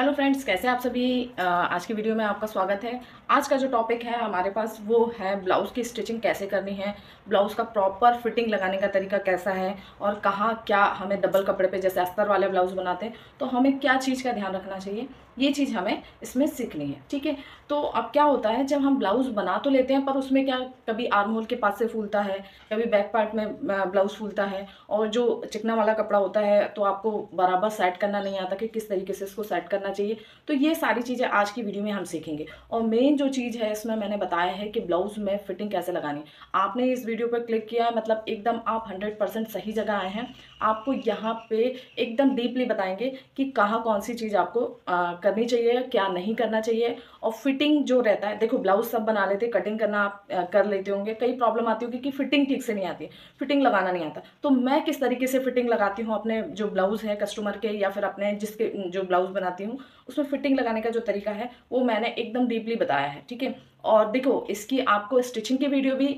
hello friends कैसे आप सभी आज की वीडियो में आपका स्वागत है आज का जो टॉपिक है हमारे पास वो है ब्लाउज़ की स्टिचिंग कैसे करनी है ब्लाउज़ का प्रॉपर फिटिंग लगाने का तरीका कैसा है और कहाँ क्या हमें डबल कपड़े पे जैसे अस्तर वाले ब्लाउज़ बनाते हैं तो हमें क्या चीज़ का ध्यान रखना चाहिए ये चीज़ हमें इसमें सीखनी है ठीक है तो अब क्या होता है जब हम ब्लाउज़ बना तो लेते हैं पर उसमें क्या कभी आर्म होल के पास से फूलता है कभी बैक पार्ट में ब्लाउज़ फूलता है और जो चिकना वाला कपड़ा होता है तो आपको बराबर सेट करना नहीं आता कि किस तरीके से इसको सेट करना करना चाहिए तो ये सारी चीज़ें आज की वीडियो में हम सीखेंगे और मेन जो चीज़ है इसमें मैंने बताया है कि ब्लाउज़ में फिटिंग कैसे लगानी आपने इस वीडियो पर क्लिक किया है मतलब एकदम आप हंड्रेड सही जगह आए हैं आपको यहाँ पे एकदम डीपली बताएंगे कि कहाँ कौन सी चीज़ आपको आ, करनी चाहिए क्या नहीं करना चाहिए और फिटिंग जो रहता है देखो ब्लाउज सब बना लेते कटिंग करना आप आ, कर लेते होंगे कई प्रॉब्लम आती होगी कि फिटिंग ठीक से नहीं आती फिटिंग लगाना नहीं आता तो मैं किस तरीके से फिटिंग लगाती हूँ अपने जो ब्लाउज़ है कस्टमर के या फिर अपने जिसके जो ब्लाउज़ बनाती हूँ उसमें फिटिंग लगाने का जो तरीका है वो मैंने एकदम डीपली बताया है ठीक है और देखो इसकी आपको स्टिचिंग की वीडियो भी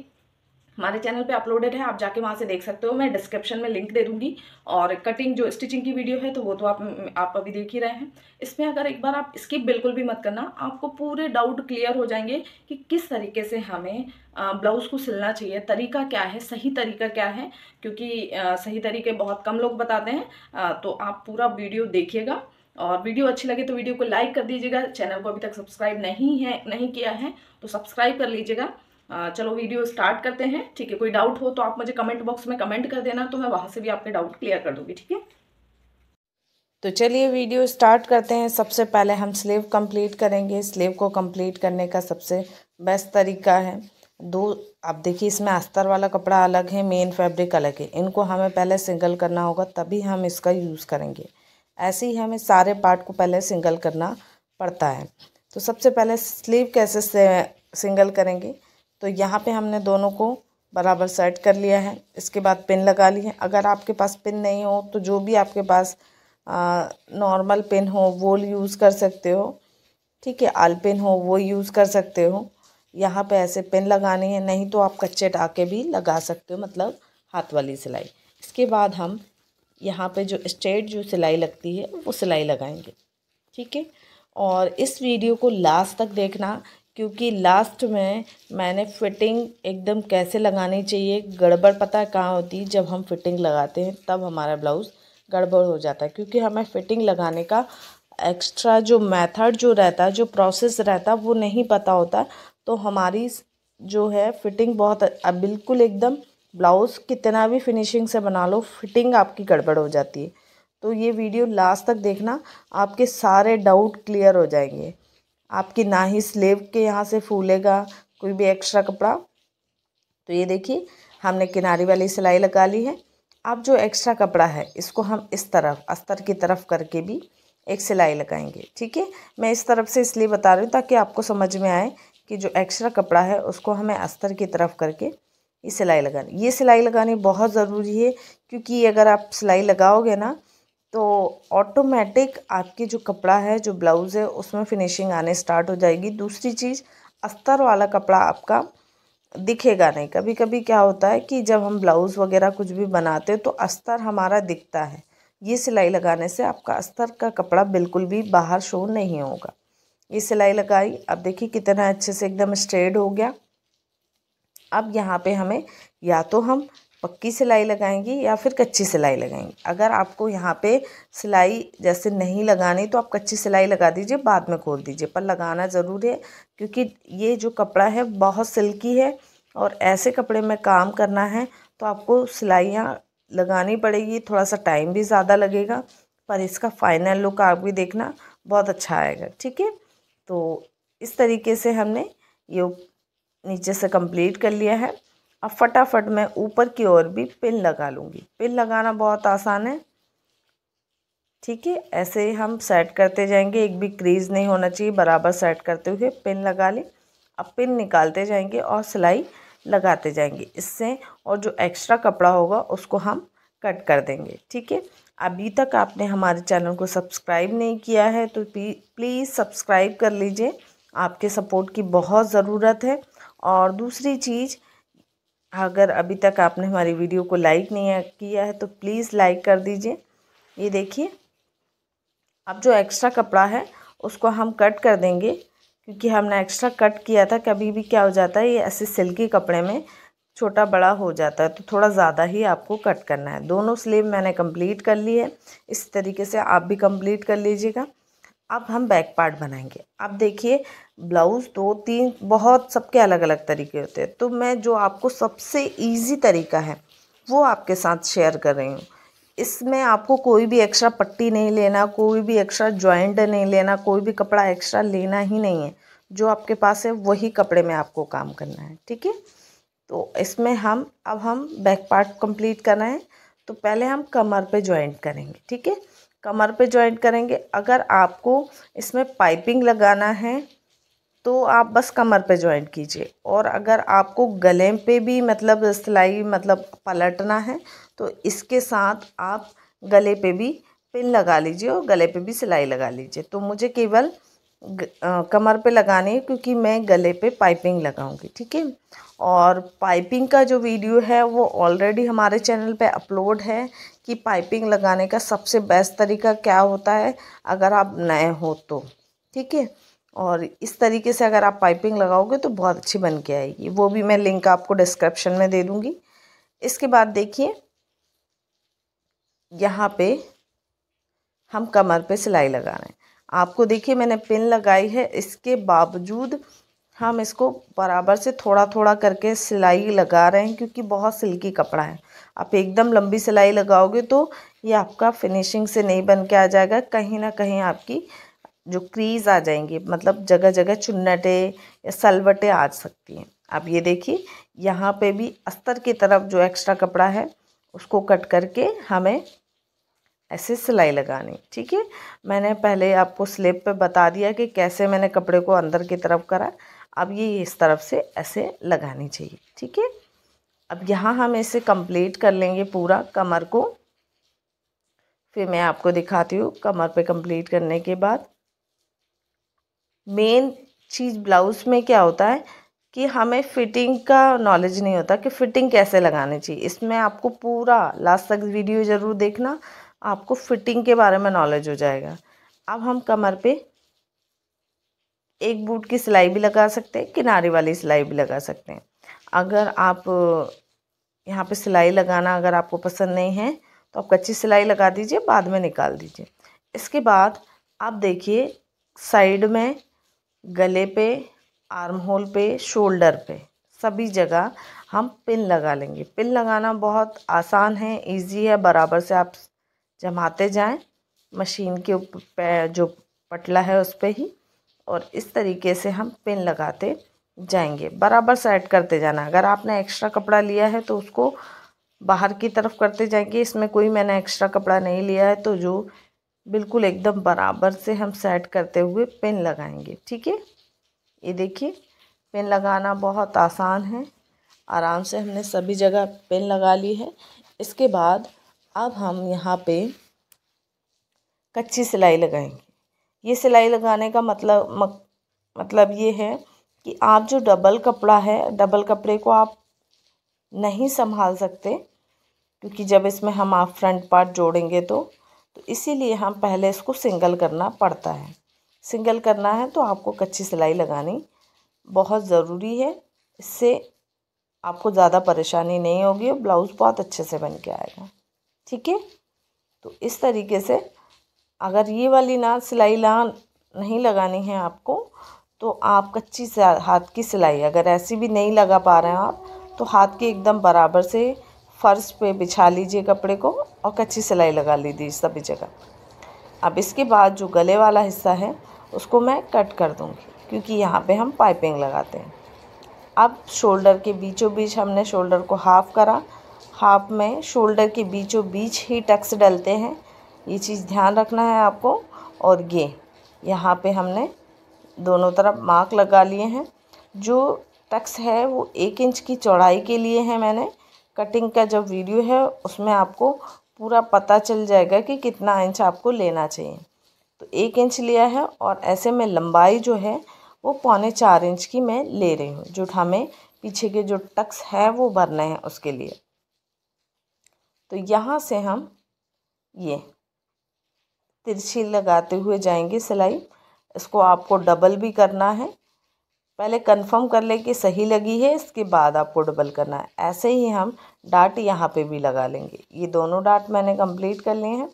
हमारे चैनल पे अपलोडेड है आप जाके वहाँ से देख सकते हो मैं डिस्क्रिप्शन में लिंक दे दूँगी और कटिंग जो स्टिचिंग की वीडियो है तो वो तो आप आप अभी देख ही रहे हैं इसमें अगर एक बार आप स्किप बिल्कुल भी मत करना आपको पूरे डाउट क्लियर हो जाएंगे कि किस तरीके से हमें ब्लाउज़ को सिलना चाहिए तरीका क्या है सही तरीका क्या है क्योंकि सही तरीके बहुत कम लोग बताते हैं तो आप पूरा वीडियो देखिएगा और वीडियो अच्छी लगे तो वीडियो को लाइक कर दीजिएगा चैनल को अभी तक सब्सक्राइब नहीं है नहीं किया है तो सब्सक्राइब कर लीजिएगा चलो वीडियो स्टार्ट करते हैं ठीक है कोई डाउट हो तो आप मुझे कमेंट बॉक्स में कमेंट कर देना तो मैं वहाँ से भी आपके डाउट क्लियर कर दूंगी ठीक है तो चलिए वीडियो स्टार्ट करते हैं सबसे पहले हम स्लेव कंप्लीट करेंगे स्लेव को कंप्लीट करने का सबसे बेस्ट तरीका है दो आप देखिए इसमें अस्तर वाला कपड़ा अलग है मेन फैब्रिक अलग है इनको हमें पहले सिंगल करना होगा तभी हम इसका यूज़ करेंगे ऐसे ही हमें सारे पार्ट को पहले सिंगल करना पड़ता है तो सबसे पहले स्लीव कैसे सिंगल करेंगे तो यहाँ पे हमने दोनों को बराबर सेट कर लिया है इसके बाद पिन लगा ली है अगर आपके पास पिन नहीं हो तो जो भी आपके पास नॉर्मल पिन हो वो यूज़ कर सकते हो ठीक है आल पिन हो वो यूज़ कर सकते हो यहाँ पे ऐसे पिन लगाने हैं नहीं तो आप कच्चे टाके भी लगा सकते हो मतलब हाथ वाली सिलाई इसके बाद हम यहाँ पे जो स्ट्रेट जो सिलाई लगती है वो सिलाई लगाएंगे ठीक है और इस वीडियो को लास्ट तक देखना क्योंकि लास्ट में मैंने फ़िटिंग एकदम कैसे लगानी चाहिए गड़बड़ पता है कहाँ होती है जब हम फ़िटिंग लगाते हैं तब हमारा ब्लाउज़ गड़बड़ हो जाता है क्योंकि हमें फ़िटिंग लगाने का एक्स्ट्रा जो मेथड जो रहता है जो प्रोसेस रहता है वो नहीं पता होता तो हमारी जो है फ़िटिंग बहुत बिल्कुल एकदम ब्लाउज़ कितना भी फिनिशिंग से बना लो फिटिंग आपकी गड़बड़ हो जाती है तो ये वीडियो लास्ट तक देखना आपके सारे डाउट क्लियर हो जाएंगे आपकी ना ही स्लेव के यहाँ से फूलेगा कोई भी एक्स्ट्रा कपड़ा तो ये देखिए हमने किनारी वाली सिलाई लगा ली है अब जो एक्स्ट्रा कपड़ा है इसको हम इस तरफ अस्तर की तरफ करके भी एक सिलाई लगाएंगे ठीक है मैं इस तरफ से इसलिए बता रही हूँ ताकि आपको समझ में आए कि जो एक्स्ट्रा कपड़ा है उसको हमें अस्तर की तरफ करके ये सिलाई लगानी ये सिलाई लगानी बहुत ज़रूरी है क्योंकि अगर आप सिलाई लगाओगे ना तो ऑटोमेटिक आपकी जो कपड़ा है जो ब्लाउज़ है उसमें फिनिशिंग आने स्टार्ट हो जाएगी दूसरी चीज़ अस्तर वाला कपड़ा आपका दिखेगा नहीं कभी कभी क्या होता है कि जब हम ब्लाउज़ वगैरह कुछ भी बनाते हैं तो अस्तर हमारा दिखता है ये सिलाई लगाने से आपका अस्तर का कपड़ा बिल्कुल भी बाहर शो नहीं होगा ये सिलाई लगाई अब देखिए कितना अच्छे से एकदम स्ट्रेट हो गया अब यहाँ पे हमें या तो हम पक्की सिलाई लगाएंगी या फिर कच्ची सिलाई लगाएंगी अगर आपको यहाँ पे सिलाई जैसे नहीं लगानी तो आप कच्ची सिलाई लगा दीजिए बाद में खोल दीजिए पर लगाना ज़रूरी है क्योंकि ये जो कपड़ा है बहुत सिल्की है और ऐसे कपड़े में काम करना है तो आपको सिलाइयाँ लगानी पड़ेगी थोड़ा सा टाइम भी ज़्यादा लगेगा पर इसका फाइनल लुक आप भी देखना बहुत अच्छा आएगा ठीक है तो इस तरीके से हमने ये नीचे से कंप्लीट कर लिया है अब फटाफट मैं ऊपर की ओर भी पिन लगा लूँगी पिन लगाना बहुत आसान है ठीक है ऐसे ही हम सेट करते जाएंगे एक भी क्रीज नहीं होना चाहिए बराबर सेट करते हुए पिन लगा लें अब पिन निकालते जाएंगे और सिलाई लगाते जाएंगे इससे और जो एक्स्ट्रा कपड़ा होगा उसको हम कट कर देंगे ठीक है अभी तक आपने हमारे चैनल को सब्सक्राइब नहीं किया है तो प्लीज़ सब्सक्राइब कर लीजिए आपके सपोर्ट की बहुत ज़रूरत है और दूसरी चीज़ अगर अभी तक आपने हमारी वीडियो को लाइक नहीं किया है तो प्लीज़ लाइक कर दीजिए ये देखिए अब जो एक्स्ट्रा कपड़ा है उसको हम कट कर देंगे क्योंकि हमने एक्स्ट्रा कट किया था कभी भी क्या हो जाता है ये ऐसे सिल्की कपड़े में छोटा बड़ा हो जाता है तो थोड़ा ज़्यादा ही आपको कट करना है दोनों स्लीव मैंने कंप्लीट कर ली है इस तरीके से आप भी कंप्लीट कर लीजिएगा अब हम बैक पार्ट बनाएंगे अब देखिए ब्लाउज़ दो तीन बहुत सबके अलग अलग तरीके होते हैं तो मैं जो आपको सबसे ईजी तरीका है वो आपके साथ शेयर कर रही हूँ इसमें आपको कोई भी एक्स्ट्रा पट्टी नहीं लेना कोई भी एक्स्ट्रा ज्वाइंट नहीं लेना कोई भी कपड़ा एक्स्ट्रा लेना ही नहीं है जो आपके पास है वही कपड़े में आपको काम करना है ठीक है तो इसमें हम अब हम बैक पार्ट कंप्लीट करना है तो पहले हम कमर पे जॉइंट करेंगे ठीक है कमर पे जॉइंट करेंगे अगर आपको इसमें पाइपिंग लगाना है तो आप बस कमर पे जॉइंट कीजिए और अगर आपको गले पे भी मतलब सिलाई मतलब पलटना है तो इसके साथ आप गले पे भी पिन लगा लीजिए और गले पे भी सिलाई लगा लीजिए तो मुझे केवल कमर पे लगाने क्योंकि मैं गले पे पाइपिंग लगाऊंगी ठीक है और पाइपिंग का जो वीडियो है वो ऑलरेडी हमारे चैनल पे अपलोड है कि पाइपिंग लगाने का सबसे बेस्ट तरीका क्या होता है अगर आप नए हो तो ठीक है और इस तरीके से अगर आप पाइपिंग लगाओगे तो बहुत अच्छी बन के आएगी वो भी मैं लिंक आपको डिस्क्रिप्शन में दे दूँगी इसके बाद देखिए यहाँ पर हम कमर पर सिलाई लगा रहे हैं आपको देखिए मैंने पिन लगाई है इसके बावजूद हम इसको बराबर से थोड़ा थोड़ा करके सिलाई लगा रहे हैं क्योंकि बहुत सिल्की कपड़ा है आप एकदम लंबी सिलाई लगाओगे तो ये आपका फिनिशिंग से नहीं बन के आ जाएगा कहीं ना कहीं आपकी जो क्रीज आ जाएंगी मतलब जगह जगह चुन्नटे या सलवटें आ सकती हैं आप ये देखिए यहाँ पे भी अस्तर की तरफ जो एक्स्ट्रा कपड़ा है उसको कट करके हमें ऐसे सिलाई लगानी ठीक है मैंने पहले आपको स्लिप पे बता दिया कि कैसे मैंने कपड़े को अंदर की तरफ करा अब ये इस तरफ से ऐसे लगानी चाहिए ठीक है अब यहाँ हम इसे कंप्लीट कर लेंगे पूरा कमर को फिर मैं आपको दिखाती हूँ कमर पे कंप्लीट करने के बाद मेन चीज़ ब्लाउज़ में क्या होता है कि हमें फिटिंग का नॉलेज नहीं होता कि फ़िटिंग कैसे लगानी चाहिए इसमें आपको पूरा लास्ट तक वीडियो ज़रूर देखना आपको फिटिंग के बारे में नॉलेज हो जाएगा अब हम कमर पे एक बूट की सिलाई भी लगा सकते हैं किनारे वाली सिलाई भी लगा सकते हैं अगर आप यहाँ पे सिलाई लगाना अगर आपको पसंद नहीं है तो आप कच्ची सिलाई लगा दीजिए बाद में निकाल दीजिए इसके बाद आप देखिए साइड में गले पे आर्म होल पे शोल्डर पे सभी जगह हम पिन लगा लेंगे पिन लगाना बहुत आसान है इजी है बराबर से आप जमाते जाएं मशीन के ऊपर जो पटला है उस पर ही और इस तरीके से हम पिन लगाते जाएंगे बराबर सेट करते जाना अगर आपने एक्स्ट्रा कपड़ा लिया है तो उसको बाहर की तरफ करते जाएंगे इसमें कोई मैंने एक्स्ट्रा कपड़ा नहीं लिया है तो जो बिल्कुल एकदम बराबर से हम सेट करते हुए पेन लगाएंगे ठीक है ये देखिए पेन लगाना बहुत आसान है आराम से हमने सभी जगह पेन लगा ली है इसके बाद अब हम यहाँ पे कच्ची सिलाई लगाएंगे ये सिलाई लगाने का मतलब मक, मतलब ये है कि आप जो डबल कपड़ा है डबल कपड़े को आप नहीं संभाल सकते क्योंकि जब इसमें हम आप फ्रंट पार्ट जोड़ेंगे तो तो इसीलिए हम पहले इसको सिंगल करना पड़ता है सिंगल करना है तो आपको कच्ची सिलाई लगानी बहुत ज़रूरी है इससे आपको ज़्यादा परेशानी नहीं होगी और ब्लाउज़ बहुत अच्छे से बन के आएगा ठीक है तो इस तरीके से अगर ये वाली ना सिलाई ला नहीं लगानी है आपको तो आप कच्ची हाथ की सिलाई अगर ऐसी भी नहीं लगा पा रहे हैं आप तो हाथ के एकदम बराबर से फ़र्श पे बिछा लीजिए कपड़े को और कच्ची सिलाई लगा लीजिए सभी जगह अब इसके बाद जो गले वाला हिस्सा है उसको मैं कट कर दूँगी क्योंकि यहाँ पे हम पाइपिंग लगाते हैं अब शोल्डर के बीचों बीच हमने शोल्डर को हाफ़ करा हाफ में शोल्डर के बीचों बीच ही टक्स डलते हैं ये चीज़ ध्यान रखना है आपको और ये यहाँ पे हमने दोनों तरफ मार्क लगा लिए हैं जो टक्स है वो एक इंच की चौड़ाई के लिए है मैंने कटिंग का जब वीडियो है उसमें आपको पूरा पता चल जाएगा कि कितना इंच आपको लेना चाहिए तो एक इंच लिया है और ऐसे में लंबाई जो है वो पौने चार इंच की मैं ले रही हूँ जो हमें पीछे के जो टक्स है वो भरने हैं उसके लिए तो यहाँ से हम ये तिरछी लगाते हुए जाएंगे सिलाई इसको आपको डबल भी करना है पहले कंफर्म कर ले कि सही लगी है इसके बाद आपको डबल करना है ऐसे ही हम डाट यहाँ पे भी लगा लेंगे ये दोनों डाट मैंने कंप्लीट कर लिए हैं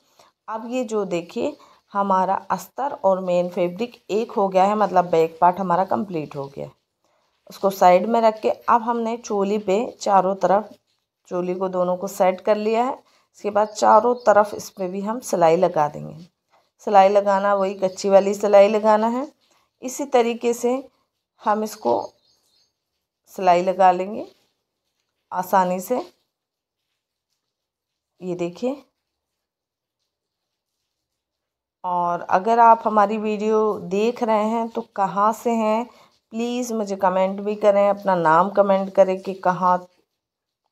अब ये जो देखिए हमारा अस्तर और मेन फैब्रिक एक हो गया है मतलब बैक पार्ट हमारा कंप्लीट हो गया है उसको साइड में रख के अब हमने चोली पे चारों तरफ चोली को दोनों को सेट कर लिया है इसके बाद चारों तरफ इसमें भी हम सिलाई लगा देंगे सिलाई लगाना वही कच्ची वाली सिलाई लगाना है इसी तरीके से हम इसको सिलाई लगा लेंगे आसानी से ये देखिए और अगर आप हमारी वीडियो देख रहे हैं तो कहाँ से हैं प्लीज़ मुझे कमेंट भी करें अपना नाम कमेंट करें कि कहाँ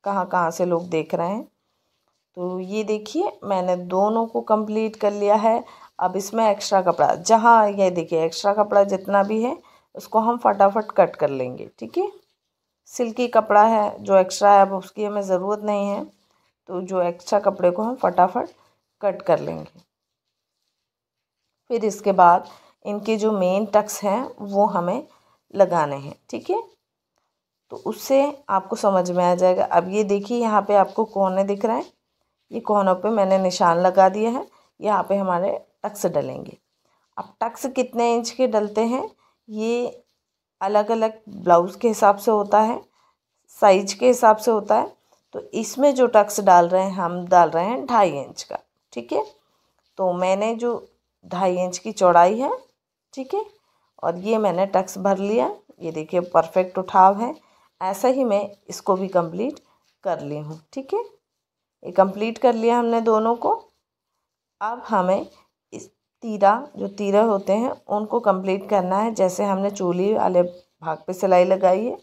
कहाँ कहाँ से लोग देख रहे हैं तो ये देखिए मैंने दोनों को कंप्लीट कर लिया है अब इसमें एक्स्ट्रा कपड़ा जहाँ ये देखिए एक्स्ट्रा कपड़ा जितना भी है उसको हम फटाफट कट कर लेंगे ठीक है सिल्की कपड़ा है जो एक्स्ट्रा है अब उसकी हमें ज़रूरत नहीं है तो जो एक्स्ट्रा कपड़े को हम फटाफट कट कर लेंगे फिर इसके बाद इनके जो मेन टक्स हैं वो हमें लगाने हैं ठीक है तो उससे आपको समझ में आ जाएगा अब ये देखिए यहाँ पे आपको कोने दिख रहे हैं ये कोनों पे मैंने निशान लगा दिया है यहाँ पे हमारे टक्स डलेंगे अब टक्स कितने इंच के डलते हैं ये अलग अलग ब्लाउज़ के हिसाब से होता है साइज के हिसाब से होता है तो इसमें जो टक्स डाल रहे हैं हम डाल रहे हैं ढाई इंच का ठीक है तो मैंने जो ढाई इंच की चौड़ाई है ठीक है और ये मैंने टक्स भर लिया ये देखिए परफेक्ट उठाव है ऐसा ही मैं इसको भी कंप्लीट कर ली हूँ ठीक है ये कंप्लीट कर लिया हमने दोनों को अब हमें इस तीरा जो तीरा होते हैं उनको कंप्लीट करना है जैसे हमने चोली वाले भाग पे सिलाई लगाई है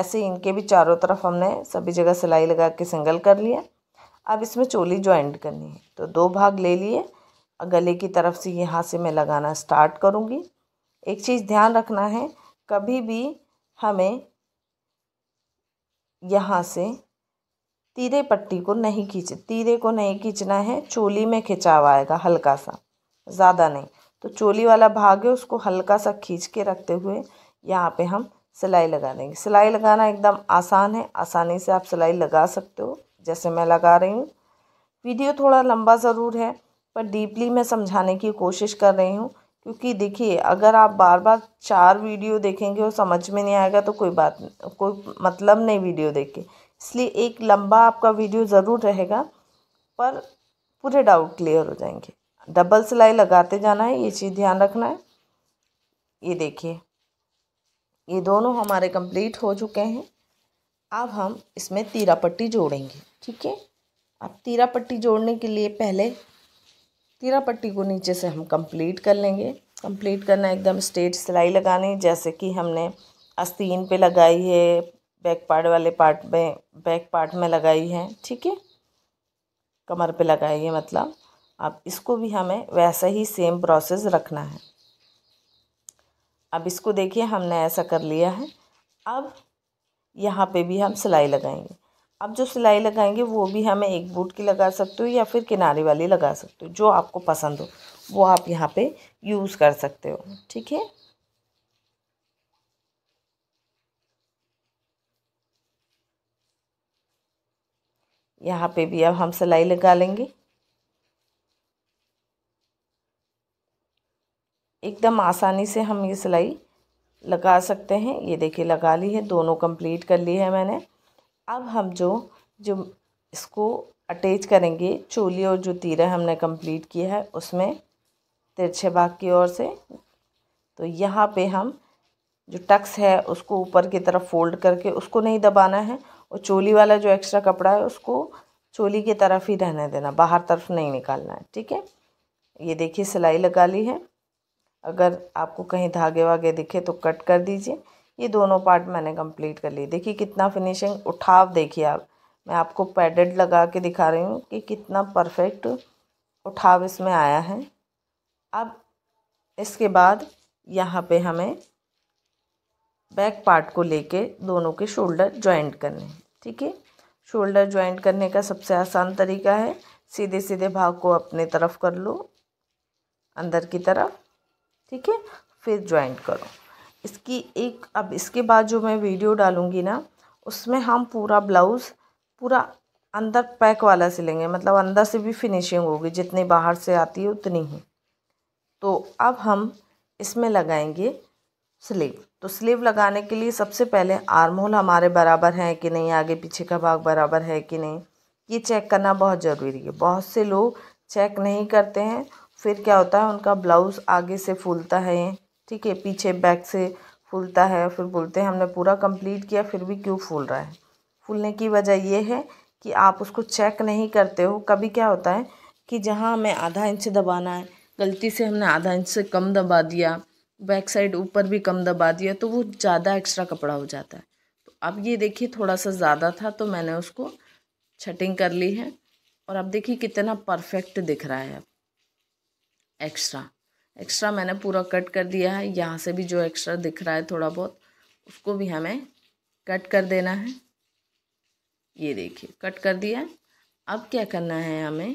ऐसे इनके भी चारों तरफ हमने सभी जगह सिलाई लगा के सिंगल कर लिया अब इसमें चोली ज्वाइंट करनी है तो दो भाग ले लिए गले की तरफ से यहाँ से मैं लगाना स्टार्ट करूँगी एक चीज़ ध्यान रखना है कभी भी हमें यहाँ से तीरे पट्टी को नहीं खींच तीरे को नहीं खींचना है चोली में खिंचाव आएगा हल्का सा ज़्यादा नहीं तो चोली वाला भाग है उसको हल्का सा खींच के रखते हुए यहाँ पे हम सिलाई लगा देंगे सिलाई लगाना एकदम आसान है आसानी से आप सिलाई लगा सकते हो जैसे मैं लगा रही हूँ वीडियो थोड़ा लंबा ज़रूर है पर डीपली मैं समझाने की कोशिश कर रही हूँ क्योंकि देखिए अगर आप बार बार चार वीडियो देखेंगे और समझ में नहीं आएगा तो कोई बात कोई मतलब नहीं वीडियो देख के इसलिए एक लंबा आपका वीडियो ज़रूर रहेगा पर पूरे डाउट क्लियर हो जाएंगे डबल सिलाई लगाते जाना है ये चीज़ ध्यान रखना है ये देखिए ये दोनों हमारे कंप्लीट हो चुके हैं अब हम इसमें तीरा पट्टी जोड़ेंगे ठीक है अब तीरा पट्टी जोड़ने के लिए पहले तीरा पट्टी को नीचे से हम कंप्लीट कर लेंगे कंप्लीट करना एकदम स्ट्रेट सिलाई लगानी जैसे कि हमने आस्तीन पे लगाई है बैक पार्ट वाले पार्ट में बैक पार्ट में लगाई है ठीक है कमर पे लगाई है मतलब अब इसको भी हमें वैसा ही सेम प्रोसेस रखना है अब इसको देखिए हमने ऐसा कर लिया है अब यहाँ पे भी हम सिलाई लगाएंगे आप जो सिलाई लगाएंगे वो भी हमें एक बूट की लगा सकते हो या फिर किनारे वाली लगा सकते हो जो आपको पसंद हो वो आप यहाँ पे यूज़ कर सकते हो ठीक है यहाँ पे भी अब हम सिलाई लगा लेंगे एकदम आसानी से हम ये सिलाई लगा सकते हैं ये देखिए लगा ली है दोनों कंप्लीट कर ली है मैंने अब हम जो जो इसको अटैच करेंगे चोली और जो तीरा हमने कंप्लीट किया है उसमें तिरछे भाग की ओर से तो यहाँ पे हम जो टक्स है उसको ऊपर की तरफ फोल्ड करके उसको नहीं दबाना है और चोली वाला जो एक्स्ट्रा कपड़ा है उसको चोली की तरफ ही रहने देना बाहर तरफ नहीं निकालना है ठीक है ये देखिए सिलाई लगा ली है अगर आपको कहीं धागे वागे दिखे तो कट कर दीजिए ये दोनों पार्ट मैंने कंप्लीट कर लिए देखिए कितना फिनिशिंग उठाव देखिए आप मैं आपको पैडेड लगा के दिखा रही हूँ कि कितना परफेक्ट उठाव इसमें आया है अब इसके बाद यहाँ पे हमें बैक पार्ट को लेके दोनों के शोल्डर ज्वाइंट करने ठीक है शोल्डर ज्वाइंट करने का सबसे आसान तरीका है सीधे सीधे भाग को अपने तरफ कर लो अंदर की तरफ ठीक है फिर ज्वाइंट करो इसकी एक अब इसके बाद जो मैं वीडियो डालूँगी ना उसमें हम पूरा ब्लाउज़ पूरा अंदर पैक वाला सिलेंगे मतलब अंदर से भी फिनिशिंग होगी जितनी बाहर से आती है उतनी ही तो अब हम इसमें लगाएंगे स्लीव तो स्लीव लगाने के लिए सबसे पहले आर्म होल हमारे बराबर है कि नहीं आगे पीछे का भाग बराबर है कि नहीं ये चेक करना बहुत ज़रूरी है बहुत से लोग चेक नहीं करते हैं फिर क्या होता है उनका ब्लाउज़ आगे से फूलता है ठीक है पीछे बैक से फूलता है फिर बोलते हैं हमने पूरा कंप्लीट किया फिर भी क्यों फूल रहा है फूलने की वजह यह है कि आप उसको चेक नहीं करते हो कभी क्या होता है कि जहाँ हमें आधा इंच दबाना है गलती से हमने आधा इंच से कम दबा दिया बैक साइड ऊपर भी कम दबा दिया तो वो ज़्यादा एक्स्ट्रा कपड़ा हो जाता है तो अब ये देखिए थोड़ा सा ज़्यादा था तो मैंने उसको छटिंग कर ली है और अब देखिए कितना परफेक्ट दिख रहा है अब एक्स्ट्रा एक्स्ट्रा मैंने पूरा कट कर दिया है यहाँ से भी जो एक्स्ट्रा दिख रहा है थोड़ा बहुत उसको भी हमें कट कर देना है ये देखिए कट कर दिया अब क्या करना है हमें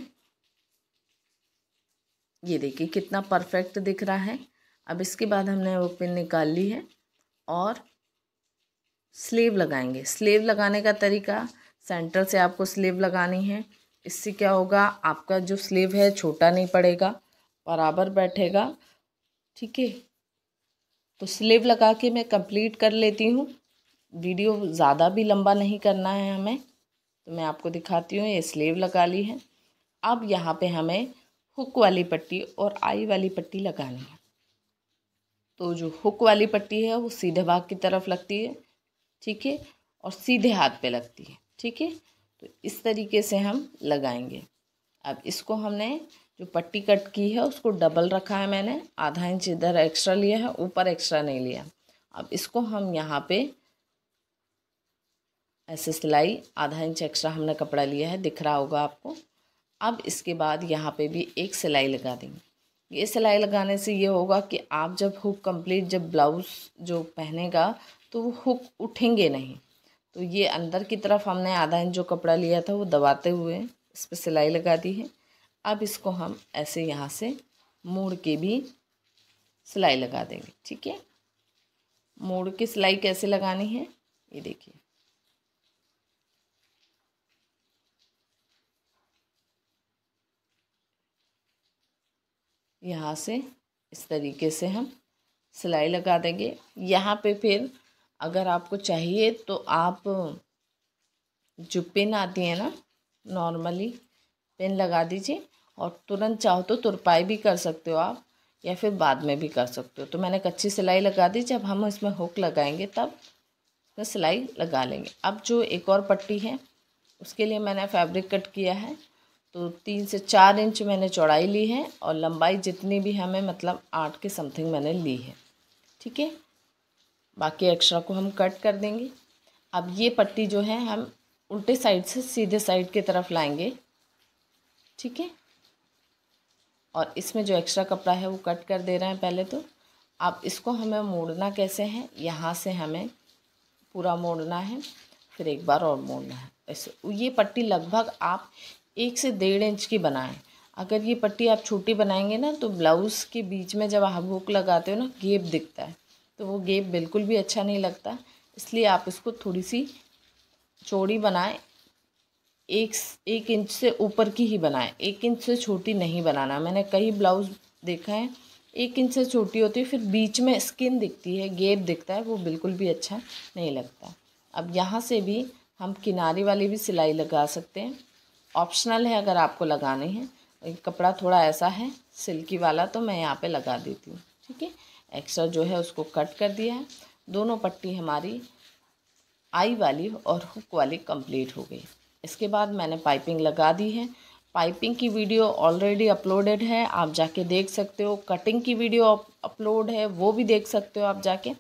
ये देखिए कितना परफेक्ट दिख रहा है अब इसके बाद हमने वो पिन निकाल ली है और स्लीव लगाएंगे स्लीव लगाने का तरीका सेंटर से आपको स्लीव लगानी है इससे क्या होगा आपका जो स्लीव है छोटा नहीं पड़ेगा बराबर बैठेगा ठीक है तो स्लीव लगा के मैं कंप्लीट कर लेती हूँ वीडियो ज़्यादा भी लंबा नहीं करना है हमें तो मैं आपको दिखाती हूँ ये स्लीव लगा ली है अब यहाँ पे हमें हुक वाली पट्टी और आई वाली पट्टी लगानी है तो जो हुक वाली पट्टी है वो सीधे भाग की तरफ लगती है ठीक है और सीधे हाथ पे लगती है ठीक है तो इस तरीके से हम लगाएंगे अब इसको हमने जो पट्टी कट की है उसको डबल रखा है मैंने आधा इंच इधर एक्स्ट्रा लिया है ऊपर एक्स्ट्रा नहीं लिया अब इसको हम यहाँ पे ऐसे सिलाई आधा इंच एक्स्ट्रा हमने कपड़ा लिया है दिख रहा होगा आपको अब इसके बाद यहाँ पे भी एक सिलाई लगा देंगे ये सिलाई लगाने से ये होगा कि आप जब हुक कंप्लीट जब ब्लाउज़ जो पहनेगा तो वो हुक उठेंगे नहीं तो ये अंदर की तरफ हमने आधा इंच जो कपड़ा लिया था वो दबाते हुए इस पर सिलाई लगा दी है अब इसको हम ऐसे यहाँ से मोड़ के भी सिलाई लगा देंगे ठीक है मोड़ के सिलाई कैसे लगानी है ये देखिए यहाँ से इस तरीके से हम सिलाई लगा देंगे यहाँ पे फिर अगर आपको चाहिए तो आप जो पिन आती है ना नॉर्मली पिन लगा दीजिए और तुरंत चाहो तो तुरपाई भी कर सकते हो आप या फिर बाद में भी कर सकते हो तो मैंने कच्ची सिलाई लगा दी जब हम इसमें हुक लगाएंगे तब इसमें सिलाई लगा लेंगे अब जो एक और पट्टी है उसके लिए मैंने फैब्रिक कट किया है तो तीन से चार इंच मैंने चौड़ाई ली है और लंबाई जितनी भी हमें मतलब आठ के समथिंग मैंने ली है ठीक है बाकी एक्स्ट्रा को हम कट कर देंगे अब ये पट्टी जो है हम उल्टे साइड से सीधे साइड की तरफ लाएंगे ठीक है और इसमें जो एक्स्ट्रा कपड़ा है वो कट कर दे रहे हैं पहले तो अब इसको हमें मोड़ना कैसे है यहाँ से हमें पूरा मोड़ना है फिर एक बार और मोड़ना है ऐसे ये पट्टी लगभग आप एक से डेढ़ इंच की बनाएं अगर ये पट्टी आप छोटी बनाएंगे ना तो ब्लाउज़ के बीच में जब आप हुक लगाते हो ना गेप दिखता है तो वो गेप बिल्कुल भी अच्छा नहीं लगता इसलिए आप इसको थोड़ी सी चौड़ी बनाएं एक एक इंच से ऊपर की ही बनाएं एक इंच से छोटी नहीं बनाना मैंने कई ब्लाउज़ देखा है एक इंच से छोटी होती है फिर बीच में स्किन दिखती है गेप दिखता है वो बिल्कुल भी अच्छा नहीं लगता अब यहाँ से भी हम किनारे वाली भी सिलाई लगा सकते हैं ऑप्शनल है अगर आपको लगानी है कपड़ा थोड़ा ऐसा है सिल्की वाला तो मैं यहाँ पे लगा देती हूँ ठीक है एक्स्ट्रा जो है उसको कट कर दिया है दोनों पट्टी हमारी आई वाली और हुक वाली कंप्लीट हो गई इसके बाद मैंने पाइपिंग लगा दी है पाइपिंग की वीडियो ऑलरेडी अपलोडेड है आप जाके देख सकते हो कटिंग की वीडियो अपलोड है वो भी देख सकते हो आप जाके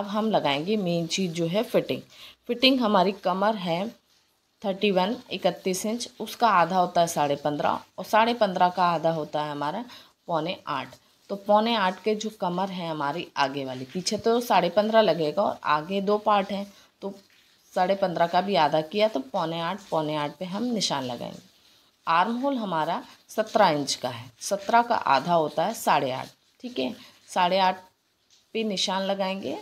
अब हम लगाएंगे मेन चीज़ जो है फिटिंग फिटिंग हमारी कमर है थर्टी वन इकतीस इंच उसका आधा होता है साढ़े पंद्रह और साढ़े पंद्रह का आधा होता है हमारा पौने आठ तो पौने आठ के जो कमर है हमारी आगे वाली पीछे तो साढ़े पंद्रह लगेगा और आगे दो पार्ट हैं साढ़े पंद्रह का भी आधा किया तो पौने आठ पौने आठ पे हम निशान लगाएंगे आर्म होल हमारा सत्रह इंच का है सत्रह का आधा होता है साढ़े आठ ठीक है साढ़े आठ पे निशान लगाएंगे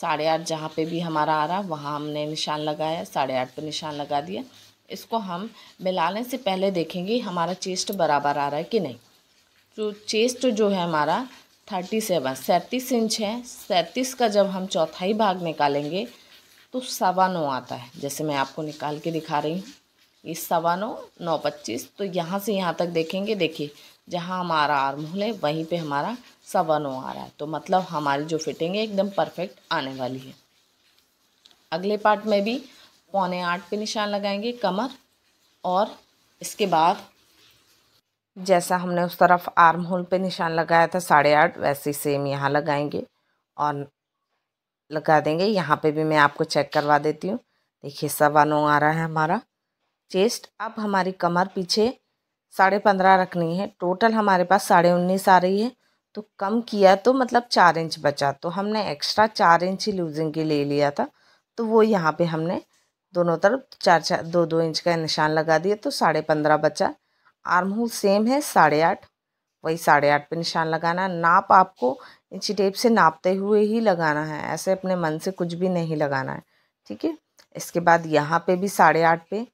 साढ़े आठ जहाँ पे भी हमारा आ रहा वहाँ हमने निशान लगाया साढ़े आठ पे निशान लगा दिया इसको हम मिलाने से पहले देखेंगे हमारा चेस्ट बराबर आ रहा है कि नहीं तो चेस्ट जो है हमारा थर्टी सेवन सैंतीस इंच है सैंतीस का जब हम चौथाई भाग निकालेंगे तो सवा नौ आता है जैसे मैं आपको निकाल के दिखा रही हूँ ये सवा नौ नौ पच्चीस तो यहाँ से यहाँ तक देखेंगे देखिए जहाँ हमारा आर्म होल है वहीं पे हमारा सवा नौ आ रहा है तो मतलब हमारी जो फिटिंग है एकदम परफेक्ट आने वाली है अगले पार्ट में भी पौने आठ पे निशान लगाएंगे कमर और इसके बाद जैसा हमने उस तरफ आर्म होल पर निशान लगाया था साढ़े आठ वैसे सेम यहाँ लगाएंगे और लगा देंगे यहाँ पे भी मैं आपको चेक करवा देती हूँ देखिए सवा नौ आ रहा है हमारा चेस्ट अब हमारी कमर पीछे साढ़े पंद्रह रखनी है टोटल हमारे पास साढ़े उन्नीस आ रही है तो कम किया तो मतलब चार इंच बचा तो हमने एक्स्ट्रा चार इंच ही लूजिंग के ले लिया था तो वो यहाँ पे हमने दोनों तरफ चार चार दो दो इंच का निशान लगा दिया तो साढ़े पंद्रह बचा आर्म होल सेम है साढ़े आठ वही साढ़े आठ पे निशान लगाना नाप आपको इंची टेप से नापते हुए ही लगाना है ऐसे अपने मन से कुछ भी नहीं लगाना है ठीक है इसके बाद यहाँ पे भी साढ़े आठ पे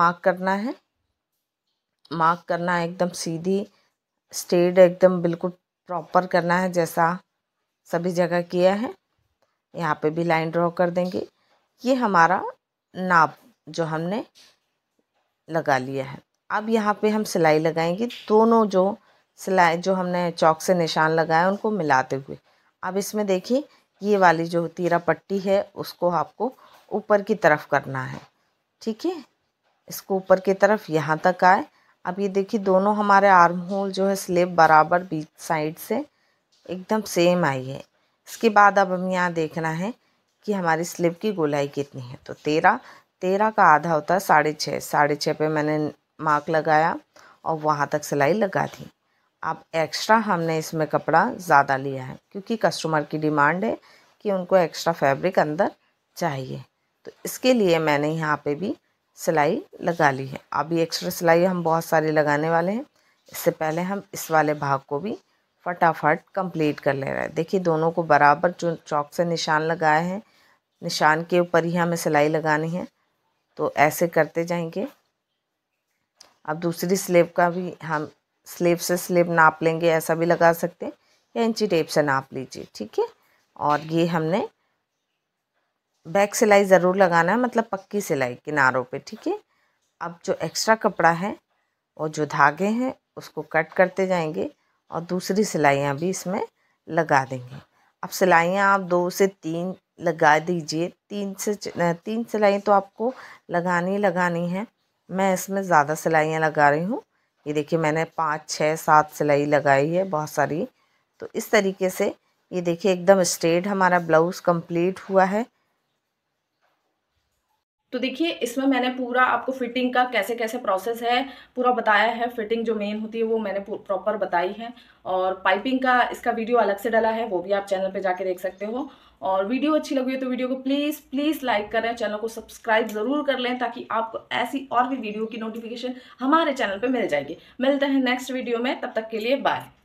मार्क करना है मार्क करना है एकदम सीधी स्टेड एकदम बिल्कुल प्रॉपर करना है जैसा सभी जगह किया है यहाँ पे भी लाइन ड्रॉ कर देंगे ये हमारा नाप जो हमने लगा लिया है अब यहाँ पे हम सिलाई लगाएंगे दोनों जो सिलाई जो हमने चौक से निशान लगाया उनको मिलाते हुए अब इसमें देखिए ये वाली जो तीरा पट्टी है उसको आपको ऊपर की तरफ करना है ठीक है इसको ऊपर की तरफ यहाँ तक आए अब ये देखिए दोनों हमारे आर्म होल जो है स्लेब बराबर बीच साइड से एकदम सेम आई है इसके बाद अब हम यहाँ देखना है कि हमारी स्लेब की गोलाई कितनी है तो तेरह तेरह का आधा होता है साढ़े छः साढ़े छः पर मैंने मार्क लगाया और वहाँ तक सिलाई लगा दी अब एक्स्ट्रा हमने इसमें कपड़ा ज़्यादा लिया है क्योंकि कस्टमर की डिमांड है कि उनको एक्स्ट्रा फैब्रिक अंदर चाहिए तो इसके लिए मैंने यहाँ पे भी सिलाई लगा ली है अभी एक्स्ट्रा सिलाई हम बहुत सारी लगाने वाले हैं इससे पहले हम इस वाले भाग को भी फटाफट कंप्लीट कर ले रहे हैं देखिए दोनों को बराबर जो चौक से निशान लगाए हैं निशान के ऊपर ही हमें सिलाई लगानी है तो ऐसे करते जाएंगे अब दूसरी स्लेब का भी हम स्लीव से स्लीव नाप लेंगे ऐसा भी लगा सकते हैं या इंची टेप से नाप लीजिए ठीक है और ये हमने बैक सिलाई ज़रूर लगाना है मतलब पक्की सिलाई किनारों पे ठीक है अब जो एक्स्ट्रा कपड़ा है और जो धागे हैं उसको कट करते जाएंगे और दूसरी सिलाइयाँ भी इसमें लगा देंगे अब सिलाइयाँ आप दो से तीन लगा दीजिए तीन से तीन सिलाई तो आपको लगानी लगानी है मैं इसमें ज़्यादा सिलाइयाँ लगा रही हूँ ये देखिए मैंने पाँच छः सात सिलाई लगाई है बहुत सारी तो इस तरीके से ये देखिए एकदम स्ट्रेट हमारा ब्लाउज़ कंप्लीट हुआ है तो देखिए इसमें मैंने पूरा आपको फिटिंग का कैसे कैसे प्रोसेस है पूरा बताया है फिटिंग जो मेन होती है वो मैंने प्रॉपर बताई है और पाइपिंग का इसका वीडियो अलग से डला है वो भी आप चैनल पे जाके देख सकते हो और वीडियो अच्छी लगी है तो वीडियो को प्लीज़ प्लीज़ लाइक करें चैनल को सब्सक्राइब ज़रूर कर लें ताकि आपको ऐसी और भी वीडियो की नोटिफिकेशन हमारे चैनल पर मिल जाएगी मिलते हैं नेक्स्ट वीडियो में तब तक के लिए बाय